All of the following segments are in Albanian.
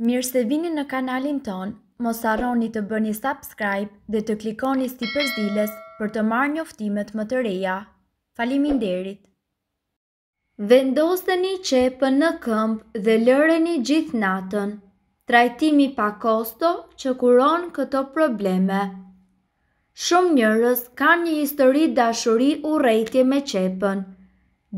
Mirë se vini në kanalin ton, mos arroni të bëni subscribe dhe të klikoni si përzdiles për të marrë njoftimet më të reja. Falimin derit! Vendoseni qepën në këmpë dhe lëreni gjithë natën. Trajtimi pa kosto që kuron këto probleme. Shumë njërës ka një histori dashuri u rejtje me qepën.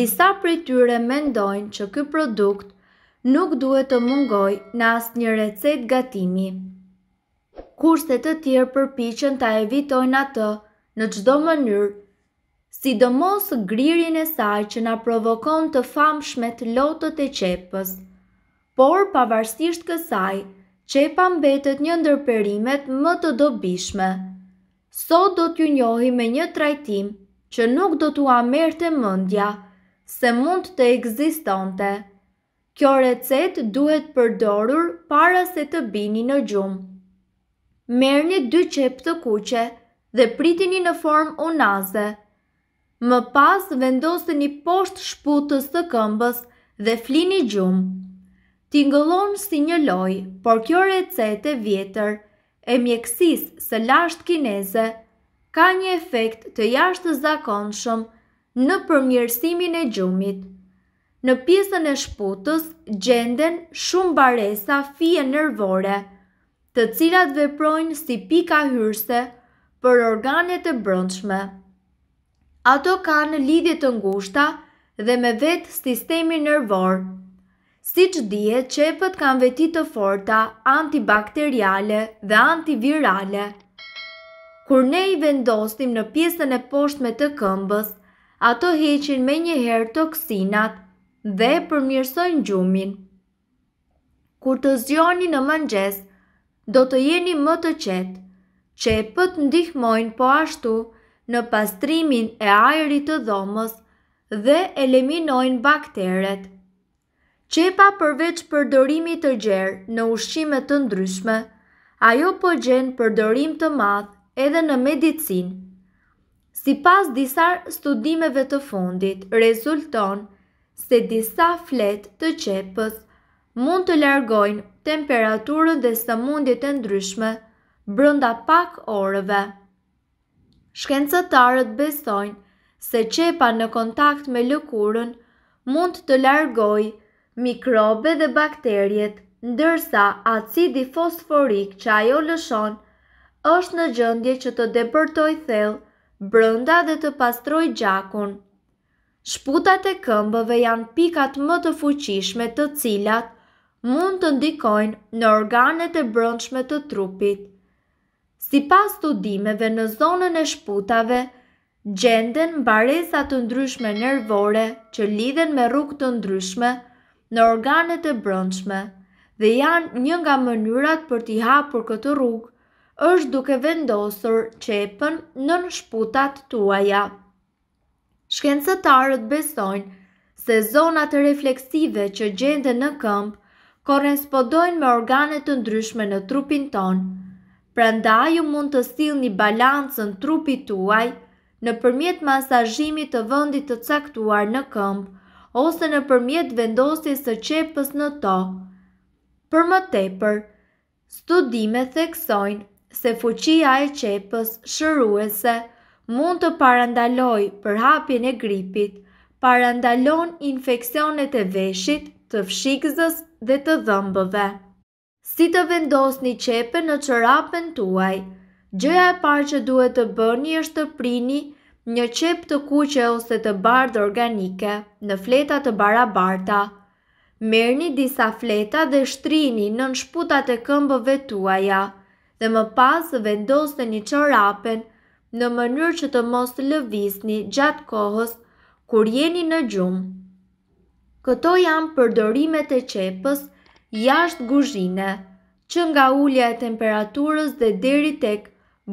Disa prityre tyre mendojnë që këtë produkt nuk duhet të mungoj në asë një recet gatimi. Kurse të tjerë përpichën të evitojnë atë në gjdo mënyrë, si do gririn e saj që na provokon të famshmet lotët e qepës. Por pavarësisht kësaj, qepa mbetet një ndërperimet më të dobishme. Sot do t'ju njohi me një trajtim që nuk do t'u amerte mëndja, se mund të egzistante. Kjo recet duhet përdorur para se të bini në gjumë. Merni dy qep të kuqe dhe pritini në formë unaze. Më pas vendoseni poshtë shputës të këmbës dhe flini gjumë. Tingëllon si një loj, por kjo recet e vjetër e mjekësis së lasht kineze ka një efekt të jashtë zakonshëm në përmjërsimin e gjumit. Në pjesën e shputës gjenden shumë baresa fije nervore, të cilat veprojnë si pika hyrse për organet e brëndshme. Ato kanë lidhje të ngushta dhe me vetë sistemi nervor. Si që dje, qepët kanë veti të forta antibakteriale dhe antivirale. Kur ne i vendosim në pjesën e poshtme të këmbës, ato heqin me njëherë toksinat, dhe përmirësojnë gjumin. Kur të zjoni në mëngjes, do të jeni më të qetë, që e pët ndihmojnë po ashtu në pastrimin e ajrit të dhomës dhe eliminojnë bakteret. Qepa përveç përdorimit të gjerë në ushqime të ndryshme, ajo po gjen përdorim të madh edhe në medicinë. Si pas disa studimeve të fundit, rezulton se disa flet të qepës mund të largojnë temperaturën dhe së mundit e ndryshme brënda pak orëve. Shkencëtarët besojnë se qepa në kontakt me lëkurën mund të largoj mikrobe dhe bakterjet, ndërsa acidi fosforik që ajo lëshon është në gjëndje që të depërtoj thellë brënda dhe të pastroj gjakun. Shputat e këmbëve janë pikat më të fuqishme të cilat mund të ndikojnë në organet e brëndshme të trupit. Si pas studimeve në zonën e shputave, gjenden baresat të ndryshme nervore që lidhen me rukë të ndryshme në organet e brëndshme dhe janë një nga mënyrat për t'i hapur këtë rukë është duke vendosur qepën në në shputat tuaja. Shkencëtarët besojnë se zonat refleksive që gjende në këmbë korespondojnë me organet të ndryshme në trupin tonë, pranda ju mund të stil një balancën trupit tuaj në përmjet masajimit të vëndit të caktuar në këmbë ose në përmjet vendosis të qepës në to. Për më tepër, studime theksojnë se fuqia e qepës shëruese nështë mund të parandaloj për hapjen e gripit, parandalon infekcionet e veshit, të fshikëzës dhe të dhëmbëve. Si të vendos një qepe në qërapën tuaj, gjëja e parë që duhet të bëni është të prini një qep të kuqe ose të bardë organike në fleta të barabarta. Merni disa fleta dhe shtrini në nëshputat e këmbëve tuaja dhe më pas vendosë një qërapën në mënyrë që të mos të lëvisni gjatë kohës kur jeni në gjumë. Këto janë përdorimet e qepës jashtë guzhine, që nga ullja e temperaturës dhe deri tek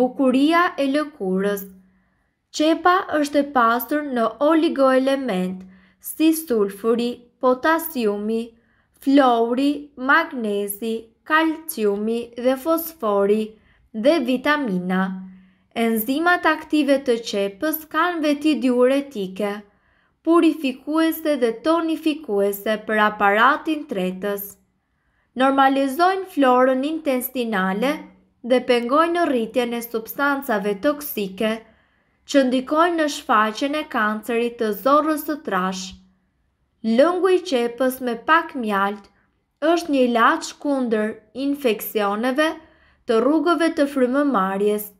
bukuria e lëkurës. Qepa është e pasur në oligoelement, si sulfuri, potasiumi, flori, magnezi, kalciumi dhe fosfori dhe vitamina. Enzimat aktive të qepës kanë veti diuretike, purifikuese dhe tonifikuese për aparatin tretës. Normalizojnë florën intestinale dhe pengojnë në rritje në substancave toksike që ndikojnë në shfaqen e kancerit të zorës të trash. Lëngu i qepës me pak mjalt është një lach kunder infekcioneve të rrugëve të frymëmarjes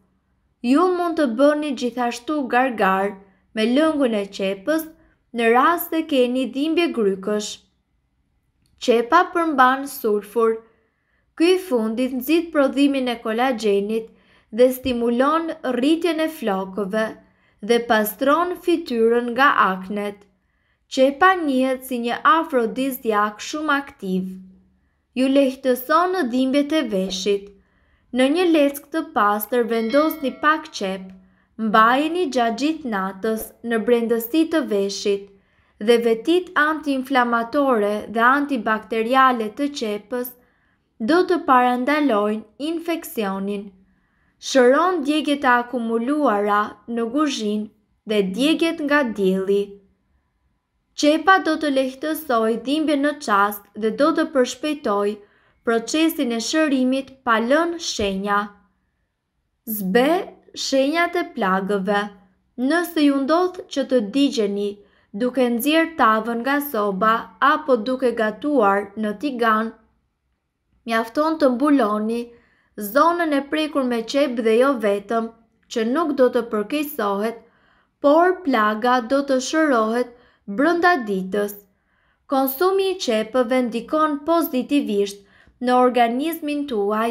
ju mund të bëni gjithashtu gargar me lëngun e qepës në rast dhe keni dhimbje grykësh. Qepa përmban sulfur, këj fundit nëzit prodhimin e kolagenit dhe stimulon rritjen e flokove dhe pastron fityrën nga aknet. Qepa njëhet si një afrodizdjak shumë aktiv. Ju lehtëson në dhimbje të veshit, Në një lesk të pastër vendos një pak qep, mbajeni gjatë gjithë natës në brendësi të veshit dhe vetit anti-inflamatore dhe antibakteriale të qepës do të parandalojnë infekcionin. Shëron djegjet e akumuluara në guzhin dhe djegjet nga djeli. Qepa do të lehtësoj dhimbje në qast dhe do të përshpejtoj procesin e shërimit pa lënë shenja. Zbe shenjat e plagëve. Nëse ju ndodh që të digjeni duke nxjerr tavën nga soba apo duke gatuar në tigan, mjafton të mbuloni zonën e prekur me qep dhe jo vetëm, që nuk do të përkejsohet, por plaga do të shërohet brënda ditës. Konsumi i qepëve ndikon pozitivisht në organizmin tuaj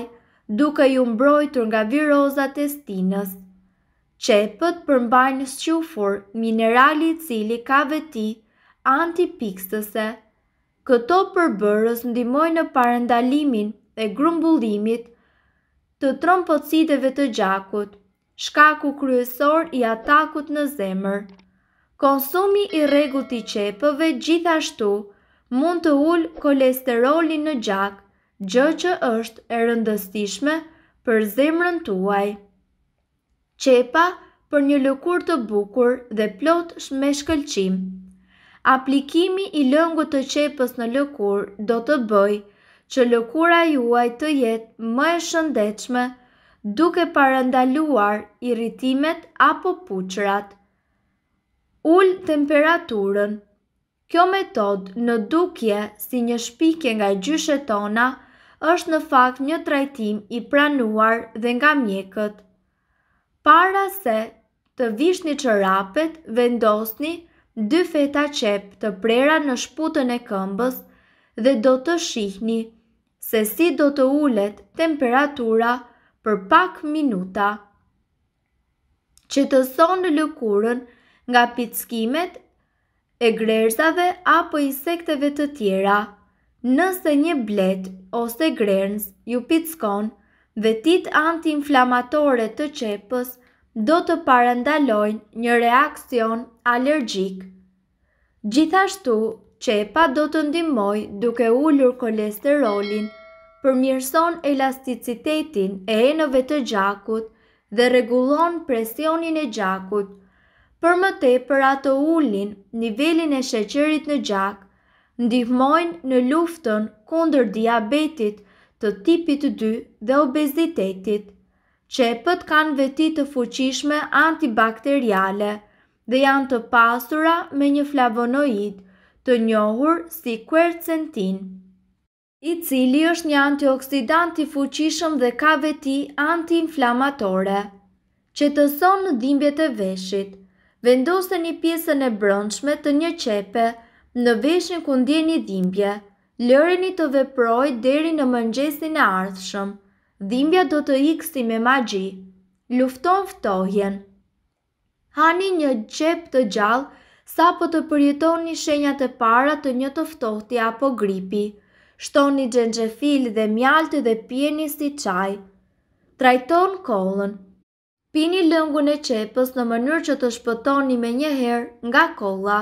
duke ju mbrojtur nga virozat e stinës. Qepët përmbajnë në shqyufur minerali cili ka veti antipikstëse. Këto përbërës ndimojnë në parendalimin dhe grumbullimit të trompociteve të gjakut, shkaku kryesor i atakut në zemër. Konsumi i regut i qepëve gjithashtu mund të ullë kolesterolin në gjak, gjë që është e rëndëstishme për zemrën tuaj. Qepa për një lëkur të bukur dhe plot me shkëlqim. Aplikimi i lëngu të qepës në lëkur do të bëj që lëkura juaj të jetë më e shëndechme duke parandaluar irritimet apo puqrat. Ullë temperaturën Kjo metod në dukje si një shpike nga gjyshe tona është në fakt një trajtim i pranuar dhe nga mjekët. Para se të vishni çorapet, vendosni dy feta qep të prera në shputën e këmbës dhe do të shihni se si do të ulet temperatura për pak minuta. Që të sonë në lëkurën nga pizkimet e grerzave apo insekteve të tjera, nëse një bletë ose grernës, ju pizkon dhe tit anti të qepës do të parendalojnë një reakcion allergjik. Gjithashtu, qepa do të ndimoj duke ullur kolesterolin, përmirëson elasticitetin e enove të gjakut dhe regulon presionin e gjakut, për më te për ato ullin nivelin e sheqerit në gjak ndihmojnë në luftën kundër diabetit të tipit 2 dhe obezitetit. Qepët kanë veti të fuqishme antibakteriale dhe janë të pasura me një flavonoid të njohur si quercetin, i cili është një antioksidant i fuqishëm dhe ka veti antiinflamatore. Qetëson në dhimbjet e veshit. një pjesën e brëndshme të një qepe, në veshën ku ndjeni një dhimbje, lërën i të veproj deri në mëngjesin e ardhshëm, dhimbja do të iksi me magji, lufton ftohjen. Hani një qep të gjallë, sa po të përjeton një shenjat e para të një të ftohti apo gripi, shton një gjengjefil dhe mjaltë dhe pjeni si qaj, trajton kolën, pini lëngu në qepës në mënyrë që të shpëtoni me njëherë nga kolla,